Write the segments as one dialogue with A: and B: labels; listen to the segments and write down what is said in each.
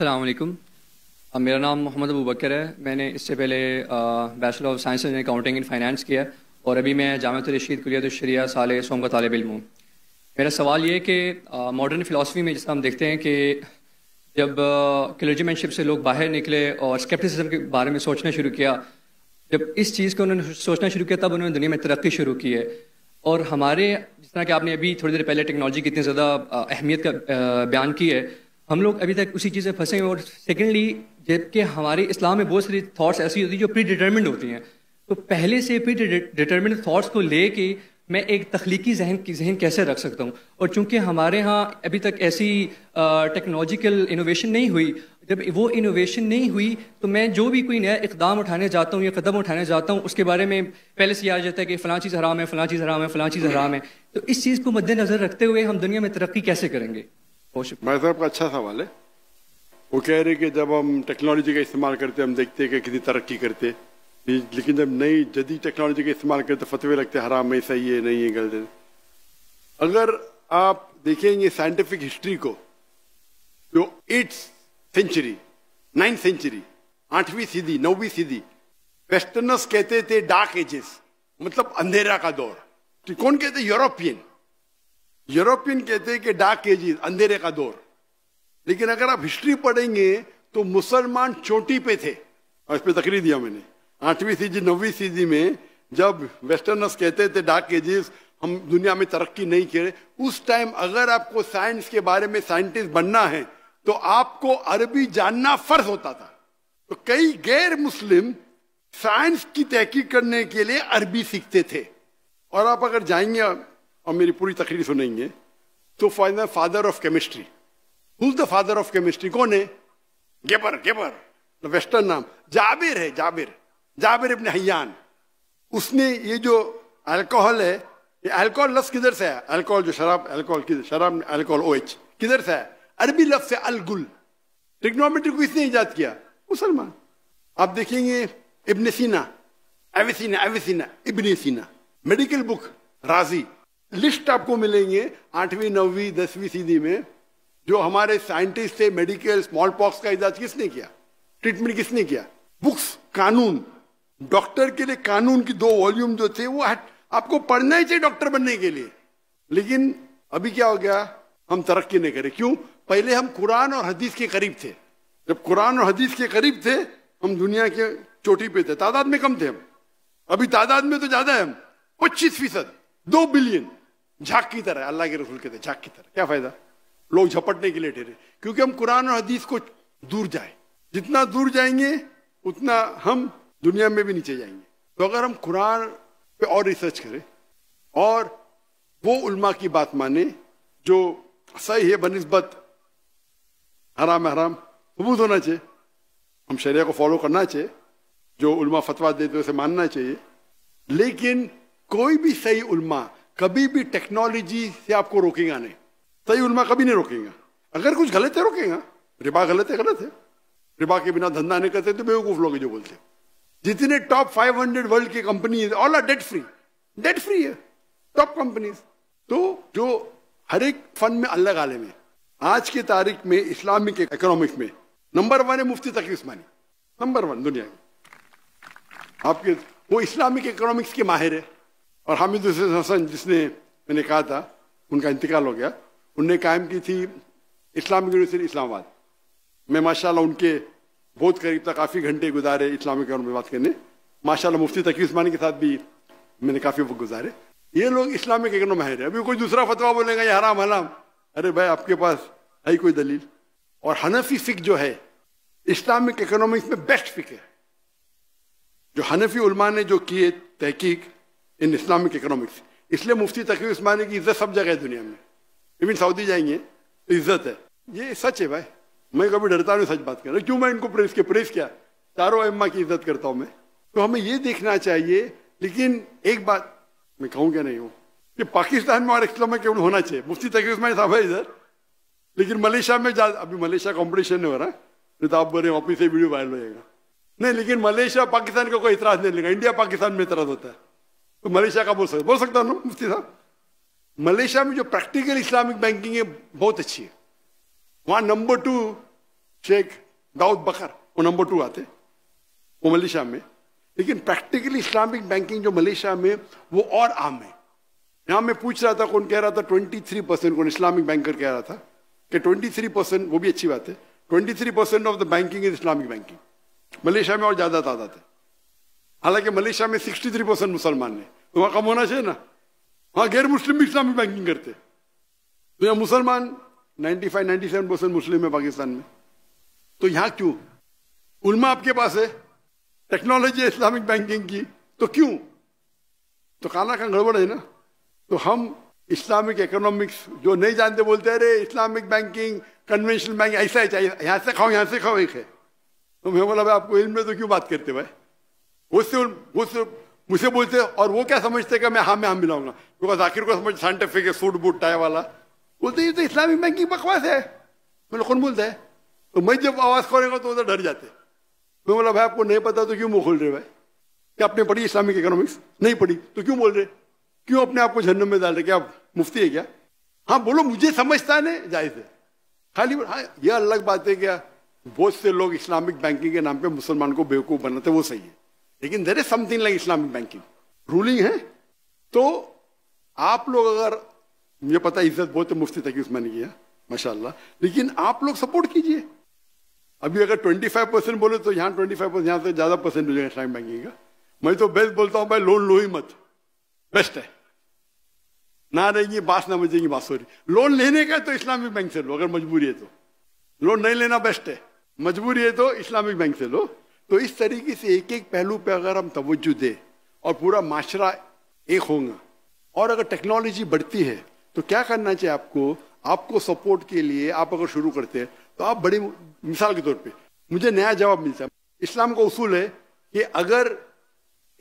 A: अल्लाम uh, मेरा नाम मोहम्मद अबू बकर है मैंने इससे पहले bachelor of science in accounting in finance किया है और अभी मैं जामत रशीद कुलियत शरिया साल सोम का तालब इलम हूँ मेरा सवाल ये कि मॉडर्न uh, फ़िलासफ़ी में जैसा हम देखते हैं कि जब क्लर्जीमैनशिप uh, से लोग बाहर निकले और स्केप्टिसिज्म के बारे में सोचना शुरू किया जब इस चीज़ को उन्होंने सोचना शुरू किया तब उन्होंने दुनिया में तरक्की शुरू की है और हमारे जिस तरह कि आपने अभी थोड़ी देर पहले टेक्नोलॉजी की इतनी ज़्यादा अहमियत का बयान की है हम लोग अभी तक उसी चीज़ में फंसे हैं और सेकेंडली जबकि हमारे इस्लाम में बहुत सारी थाट्स ऐसी होती हैं जो प्री डिटर्मेंट होती हैं तो पहले से प्री डिटर्मेंट थाट्स को ले के मैं एक तख्लीकी जहन की जहन कैसे रख सकता हूँ और चूँकि हमारे यहाँ अभी तक ऐसी टेक्नोलॉजिकल इनोवेशन नहीं हुई जब वो इनोवेशन नहीं हुई तो मैं जो भी कोई नया इकदाम उठाने जाता हूँ या कदम उठाने जाता हूँ उसके बारे में पहले से याद जाता है कि फ़लाँ चीज़ हराम है फ़लाँ चीज़ हराम है फ़लाँ चीज़ हराम है तो इस चीज़ को मद्देनज़र रखते हुए हम दुनिया में तरक्की कैसे करेंगे
B: हो मैं तो का अच्छा सवाल है वो कह रहे कि जब हम टेक्नोलॉजी का इस्तेमाल करते हम देखते हैं कि कितनी तरक्की करते लेकिन जब नई जदी टेक्नोलॉजी का इस्तेमाल करते फतवे लगते हराम में सही है नहीं है गलत अगर आप देखेंगे साइंटिफिक हिस्ट्री को जो एट सेंचुरी नाइन्थ सेंचुरी आठवीं सीधी नौवीं सीधी वेस्टर्नर्स कहते थे डार्क एजेस मतलब अंधेरा का दौर तो कौन कहते यूरोपियन यूरोपियन कहते हैं कि डार्क एजिस अंधेरे का दौर लेकिन अगर आप हिस्ट्री पढ़ेंगे तो मुसलमान चोटी पे थे और इस पर तकरी दिया मैंने आठवीं सीजी नौवीं सीजी में जब वेस्टर्नर्स कहते थे डार्क एजिस हम दुनिया में तरक्की नहीं करे उस टाइम अगर आपको साइंस के बारे में साइंटिस्ट बनना है तो आपको अरबी जानना फर्ज होता था तो कई गैर मुस्लिम साइंस की तहकीक करने के लिए अरबी सीखते थे और आप अगर जाएंगे और मेरी पूरी तकरीर सुनेंगे तो फाइन father of chemistry who the father of chemistry कौन है गेबर गेबर वेस्टर्न नाम जाबिर है जाबिर जाबिर अपने हयान उसने ये जो अल्कोहल है ये अल्कोहल लफ्स किधर से है अल्कोहल जो शराब अल्कोहल किधर शराब अल्कोहल ओ एच किधर से है अरबी लफ्स है अलगुल टिक्नोमेट्री को इसने ईजाद किया मुसलमान आप देखेंगे इब्न सीना एविसीना एविसीना इब्न सीना मेडिकल बुक राजी लिस्ट आपको मिलेंगे आठवीं नौवीं दसवीं सीधी में जो हमारे साइंटिस्ट थे मेडिकल स्मॉल पॉक्स का इलाज किसने किया ट्रीटमेंट किसने किया बुक्स कानून डॉक्टर के लिए कानून की दो वॉल्यूम जो थे वो आपको पढ़ना ही चाहिए डॉक्टर बनने के लिए लेकिन अभी क्या हो गया हम तरक्की नहीं करे क्यों पहले हम कुरान और हदीस के करीब थे जब कुरान और हदीस के करीब थे हम दुनिया के चोटी पे थे तादाद में कम थे हम अभी तादाद में तो ज्यादा है हम पच्चीस फीसद दो बिलियन झाक की तरह अल्लाह के रसूल कहते झाक की तरह क्या फायदा लोग झपटने के लिए ठहरे क्योंकि हम कुरान और हदीस को दूर जाए जितना दूर जाएंगे उतना हम दुनिया में भी नीचे जाएंगे तो अगर हम कुरान पे और रिसर्च करें और वो उल्मा की बात माने जो सही है बनस्बत हराम हराम सबूत होना चाहिए हम शरिया को फॉलो करना चाहिए जो उल्मा फतवा देते उसे मानना चाहिए लेकिन कोई भी सही उल्मा कभी भी टेक्नोलॉजी से आपको रोकेगा नहीं सही उलमा कभी नहीं रोकेगा अगर कुछ गलत है रोकेगा रिबा गलत है गलत है रिबा के बिना धंधा नहीं करते तो बेवकूफ लोग जो बोलते जितने टॉप 500 वर्ल्ड की company all are debt free debt free है टॉप कंपनीज तो जो हर एक फन में अलग आलम है आज की तारीख में इस्लामिक इकोनॉमिक में नंबर वन है मुफ्ती तकी उस्मानी नंबर वन दुनिया में आपके वो इस्लामिक इकोनॉमिक्स के माहिर है और हामिद हुसैन हसन जिसने मैंने कहा था उनका इंतकाल हो गया उनने कायम की थी इस्लामिक यूनिवर्सिटी इस्लामाबाद मैं माशाला उनके बहुत करीब था काफ़ी घंटे गुजारे इस्लामिक में बात करने माशाला मुफ्ती तकी उस्मानी के साथ भी मैंने काफ़ी वक्त गुजारे ये लोग इस्लामिक एकनो माहिर है अभी कोई दूसरा फतवा बोलेगा ये हराम हराम अरे भाई आपके पास है कोई दलील और हनफी फिक जो है इस्लामिक इकोनॉमिक्स में बेस्ट फिक है जो हनफी उलमा ने जो किए तहकीक इन इस्लामिक इकोनॉमिक्स इसलिए मुफ्ती तकी उस्मानी की इज्जत सब जगह है दुनिया में इवन सऊदी जाएंगे तो इज्जत है ये सच है भाई मैं कभी डरता नहीं सच बात कर रहा क्यों मैं इनको प्रेस के प्रेस किया चारों अम्मा की इज्जत करता हूँ मैं तो हमें ये देखना चाहिए लेकिन एक बात मैं कहूँ क्या नहीं हूँ कि पाकिस्तान में और इस्लाम केवल होना चाहिए मुफ्ती तकी उस्मानी साहब है इधर लेकिन मलेशिया में अभी मलेशिया कॉम्पिटिशन नहीं हो रहा नहीं तो आप बोले वापिस से वीडियो वायरल हो जाएगा नहीं लेकिन मलेशिया पाकिस्तान का को कोई इतराज नहीं लेगा इंडिया पाकिस्तान में इतराज होता है तो मलेशिया का बोल सकते बोल सकता हूँ मुफ्ती साहब मलेशिया में जो प्रैक्टिकल इस्लामिक बैंकिंग है बहुत अच्छी है वहाँ number two Sheikh Daud Bakar वो नंबर टू आते वो मलेशिया में लेकिन प्रैक्टिकली इस्लामिक बैंकिंग जो मलेशिया में वो और आम है यहाँ मैं पूछ रहा था कौन कह रहा था ट्वेंटी थ्री परसेंट कौन इस्लामिक बैंकर कह रहा था कि ट्वेंटी थ्री परसेंट वो भी अच्छी बात है twenty three percent of the banking is Islamic banking Malaysia में और ज़्यादा तादाद है हालांकि मलेशिया में सिक्सटी थ्री परसेंट मुसलमान हैं वहां कम होना चाहिए ना वहां गैर मुस्लिम भी इस्लामिक बैंकिंग करते तो यहां मुसलमान 95 97 परसेंट मुस्लिम है पाकिस्तान में तो यहाँ क्यों उलमा आपके पास है टेक्नोलॉजी है इस्लामिक बैंकिंग की तो क्यों तो खाना का गड़बड़ है ना तो हम इस्लामिक इकोनॉमिक्स जो नहीं जानते बोलते अरे इस्लामिक बैंकिंग कन्वेंशनल बैंक ऐसा ही चाहिए यहां से खाओ यहां से खाओ एक है तो मैं बोला भाई आपको इनमें तो क्यों बात करते भाई उससे उससे मुझसे बोलते और वो क्या समझते कि मैं हाँ मैं हाँ मिलाऊंगा बिकॉज आखिर को तो समझ साइंटिफिक है सूट बूट टाई वाला बोलते ये तो इस्लामिक बैंकिंग बकवास है मैं कौन बोलता है तो मैं जब आवाज़ करेगा तो उधर डर जाते मैं बोला भाई आपको नहीं पता तो क्यों मुँह खोल रहे भाई क्या आपने पढ़ी इस्लामिक इकोनॉमिक्स नहीं पढ़ी तो क्यों बोल रहे क्यों अपने आप को झंडम में डाल रहे क्या आप मुफ्ती है क्या हाँ बोलो मुझे समझता नहीं जाहिर है खाली हाँ यह अलग बात है क्या बहुत से लोग इस्लामिक बैंकिंग के नाम पे मुसलमान को बेवकूफ़ बनाते वो सही है लेकिन there is something like Islamic banking ruling है तो आप लोग अगर मुझे पता इज्जत बहुत मुफ्ती तक उसमें नहीं किया माशाला लेकिन आप लोग सपोर्ट कीजिए अभी अगर 25 परसेंट बोले तो यहाँ 25 परसेंट यहाँ से ज्यादा परसेंट हो जाएगा इस्लामिक बैंकिंग का मैं तो बेस्ट बोलता हूँ भाई लोन लो ही मत बेस्ट है ना रहेंगी बास ना बात सॉरी लोन लेने का तो इस्लामिक बैंक से लो अगर मजबूरी है तो लोन नहीं लेना बेस्ट है मजबूरी है तो इस्लामिक बैंक से लो तो इस तरीके से एक एक पहलू पे अगर हम तवज्जो दें और पूरा माशरा एक होगा और अगर टेक्नोलॉजी बढ़ती है तो क्या करना चाहिए आपको आपको सपोर्ट के लिए आप अगर शुरू करते हैं तो आप बड़ी मिसाल के तौर पे मुझे नया जवाब मिलता है इस्लाम का उसूल है कि अगर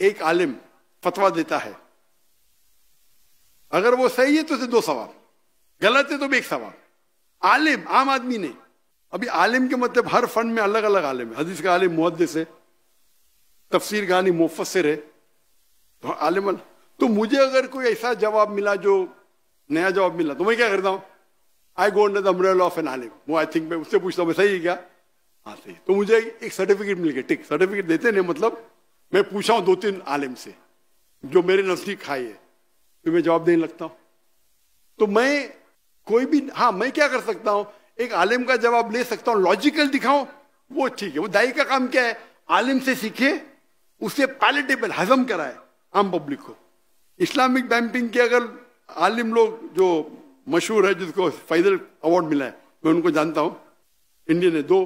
B: एक आलिम फतवा देता है अगर वो सही है तो उसे दो सवाल गलत है तो भी एक सवाल आलिम आम आदमी नहीं अभी आलिम के मतलब हर फंड में अलग अलग आलिम है हदीस का आलिम मुहदस है तफसीर गानी मुफसर है तो आलिम अल... तो मुझे अगर कोई ऐसा जवाब मिला जो नया जवाब मिला तो मैं क्या करता हूँ I go under of an आलिम वो आई थिंक मैं उससे पूछता हूँ सही है क्या हाँ सही तो मुझे एक सर्टिफिकेट मिल गया ठीक सर्टिफिकेट देते नहीं मतलब मैं पूछा हूँ दो तीन आलिम से जो मेरे नजदीक खाई है तो मैं जवाब देने लगता हूँ तो मैं कोई भी हाँ मैं क्या कर सकता हूँ एक आलिम का जवाब ले सकता हूं लॉजिकल दिखाओ वो ठीक है वो दाई का काम क्या है आलिम से सीखे उसे पैलेटेबल हजम कराए आम पब्लिक को इस्लामिक बैंकिंग के अगर आलिम लोग जो मशहूर है जिसको फैजल अवार्ड मिला है मैं उनको जानता हूं इंडियन है दो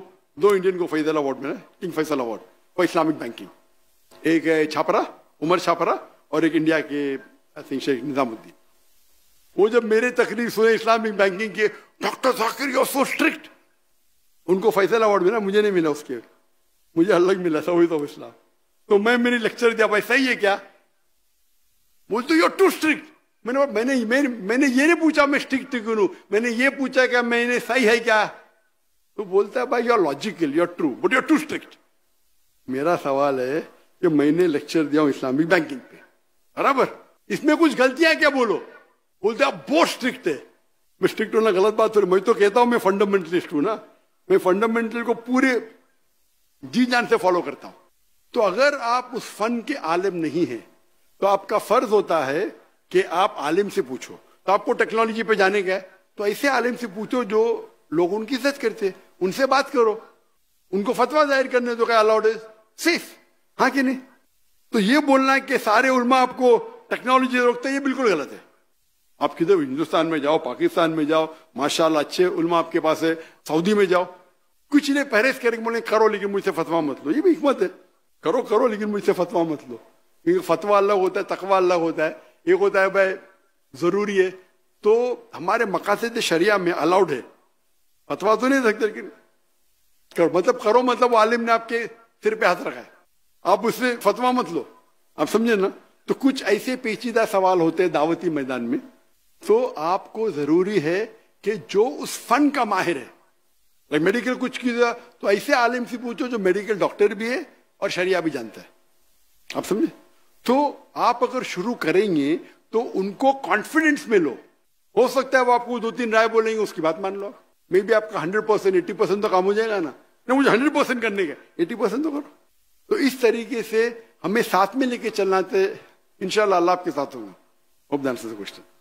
B: दो इंडियन को फैजल अवार्ड मिला है King Faisal award for Islamic banking एक है छापरा उमर छापरा और एक इंडिया के आई शेख निजामुद्दीन वो जब मेरे तकलीफ सुने इस्लामिक बैंकिंग के doctor Zakir you so strict उनको फैसला अवार्ड मिला मुझे नहीं मिला उसके मुझे अलग मिला था वही तो इस्लाम तो मैं मेरी लेक्चर दिया भाई सही है क्या बोल तो यू टू स्ट्रिक्ट मैंने मैंने मैंने मैंने ये नहीं पूछा मैं स्ट्रिक्ट क्यों मैंने ये पूछा क्या मैंने सही है क्या तो बोलता है भाई you are logical you are true but you are too strict मेरा सवाल है कि मैंने लेक्चर दिया हूं इस्लामिक बैंकिंग पे बराबर इसमें कुछ गलतियां क्या बोलो बोलते आप बहुत स्ट्रिक्ट है मैं स्ट्रिक्ट होना गलत बात हो रही मैं तो कहता हूं मैं फंडामेंटलिस्ट हूं ना मैं फंडामेंटल को पूरे जी जान से फॉलो करता हूं तो अगर आप उस फन के आलिम नहीं है तो आपका फर्ज होता है कि आप आलिम से पूछो तो आपको टेक्नोलॉजी पे जाने का है तो ऐसे आलिम से पूछो जो लोग उनकी सच करते उनसे बात करो उनको फतवा जाहिर करने तो क्या अलाउड इज सेफ हाँ कि नहीं तो ये बोलना कि सारे उलमा आपको टेक्नोलॉजी रोकते ये बिल्कुल गलत है आप किधर हिंदुस्तान में जाओ पाकिस्तान में जाओ माशाल्लाह अच्छे उलमा आपके पास है सऊदी में जाओ कुछ नहीं परहेज करके बोले करो लेकिन मुझसे फतवा मत लो ये भी हिम्मत है करो करो लेकिन मुझसे फतवा मत लो क्योंकि फतवा अलग होता है तकवा अलग होता है एक होता है भाई ज़रूरी है तो हमारे मकासद शरिया में अलाउड है फतवा तो नहीं सकते लेकिन करो मतलब करो मतलब वालिम आलिम ने आपके सिर पे हाथ रखा है आप उससे फतवा मत लो आप समझे ना तो कुछ ऐसे पेचीदा सवाल होते हैं दावती मैदान में तो आपको जरूरी है कि जो उस फन का माहिर है लाइक मेडिकल कुछ की तो ऐसे आलिम से पूछो जो मेडिकल डॉक्टर भी है और शरिया भी जानता है आप समझे तो आप अगर शुरू करेंगे तो उनको कॉन्फिडेंस में लो हो सकता है वो आपको दो तीन राय बोलेंगे उसकी बात मान लो मे भी आपका हंड्रेड परसेंट एट्टी परसेंट तो काम हो जाएगा ना नहीं मुझे हंड्रेड परसेंट करने का एट्टी परसेंट तो करो तो इस तरीके से हमें साथ में लेके चलना थे तो इनशाला आपके साथ होगा क्वेश्चन